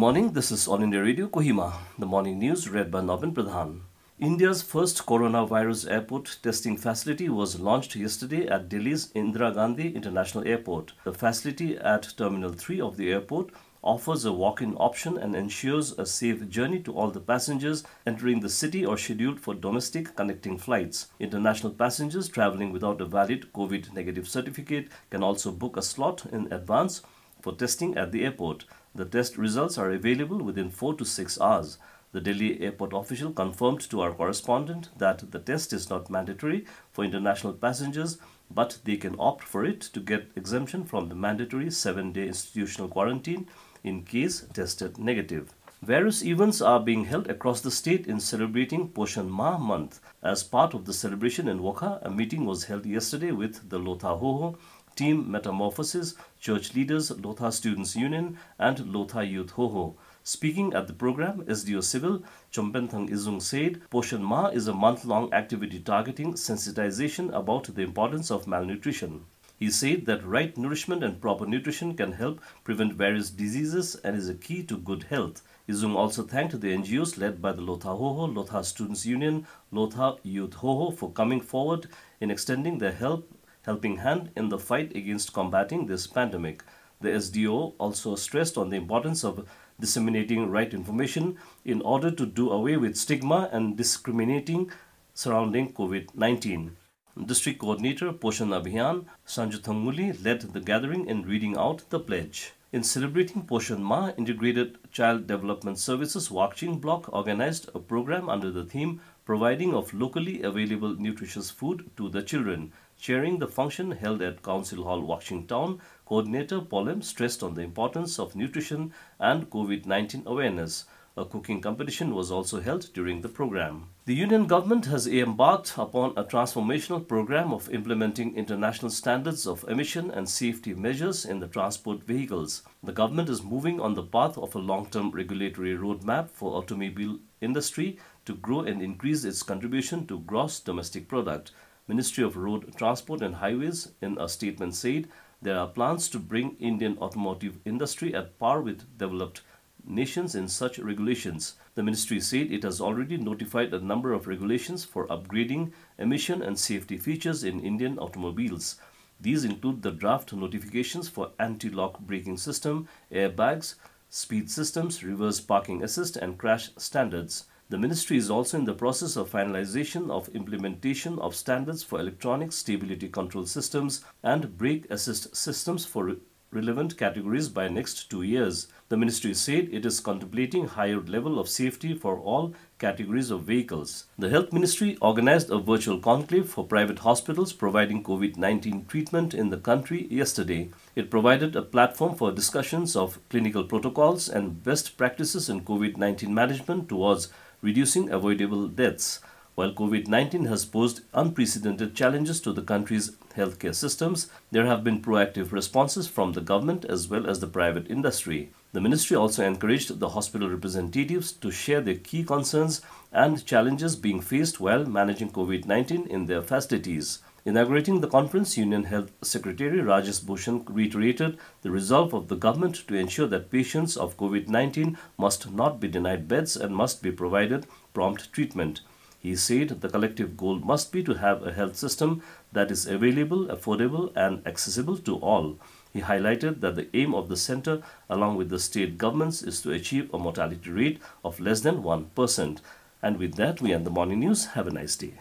morning, this is All India Radio Kohima. The morning news read by Navin Pradhan. India's first coronavirus airport testing facility was launched yesterday at Delhi's Indira Gandhi International Airport. The facility at Terminal 3 of the airport offers a walk in option and ensures a safe journey to all the passengers entering the city or scheduled for domestic connecting flights. International passengers traveling without a valid COVID negative certificate can also book a slot in advance for testing at the airport. The test results are available within 4 to 6 hours. The Delhi airport official confirmed to our correspondent that the test is not mandatory for international passengers, but they can opt for it to get exemption from the mandatory 7 day institutional quarantine in case tested negative. Various events are being held across the state in celebrating Poshan Ma month. As part of the celebration in Wokha, a meeting was held yesterday with the Lotha Hoho, Team Metamorphosis, Church Leaders, Lotha Students Union, and Lotha Youth Hoho. Speaking at the program, SDO Civil Chompenthang Izung said, Poshan Ma is a month-long activity targeting sensitization about the importance of malnutrition. He said that right nourishment and proper nutrition can help prevent various diseases and is a key to good health. Izung also thanked the NGOs led by the Lotha Hoho, Lotha Students Union, Lotha Youth Hoho for coming forward in extending their help helping hand in the fight against combating this pandemic. The SDO also stressed on the importance of disseminating right information in order to do away with stigma and discriminating surrounding COVID 19. District Coordinator Poshan Abhiyan Sanju led the gathering in reading out the pledge. In celebrating Poshan Ma, Integrated Child Development Services watching Block organized a program under the theme Providing of Locally Available Nutritious Food to the Children. Chairing the function held at Council Hall, Washington, coordinator Polem stressed on the importance of nutrition and COVID-19 awareness. A cooking competition was also held during the program. The Union government has embarked upon a transformational program of implementing international standards of emission and safety measures in the transport vehicles. The government is moving on the path of a long-term regulatory roadmap for automobile industry to grow and increase its contribution to gross domestic product. Ministry of Road Transport and Highways in a statement said there are plans to bring Indian automotive industry at par with developed nations in such regulations. The ministry said it has already notified a number of regulations for upgrading emission and safety features in Indian automobiles. These include the draft notifications for anti-lock braking system, airbags, speed systems, reverse parking assist and crash standards. The ministry is also in the process of finalization of implementation of standards for electronic stability control systems and brake assist systems for relevant categories by next 2 years. The ministry said it is contemplating higher level of safety for all categories of vehicles. The health ministry organized a virtual conclave for private hospitals providing COVID-19 treatment in the country yesterday. It provided a platform for discussions of clinical protocols and best practices in COVID-19 management towards reducing avoidable deaths. While COVID 19 has posed unprecedented challenges to the country's healthcare systems, there have been proactive responses from the government as well as the private industry. The ministry also encouraged the hospital representatives to share their key concerns and challenges being faced while managing COVID 19 in their facilities. Inaugurating the conference, Union Health Secretary Rajesh Bhushan reiterated the resolve of the government to ensure that patients of COVID-19 must not be denied beds and must be provided prompt treatment. He said the collective goal must be to have a health system that is available, affordable and accessible to all. He highlighted that the aim of the center along with the state governments is to achieve a mortality rate of less than 1%. And with that, we end the morning news. Have a nice day.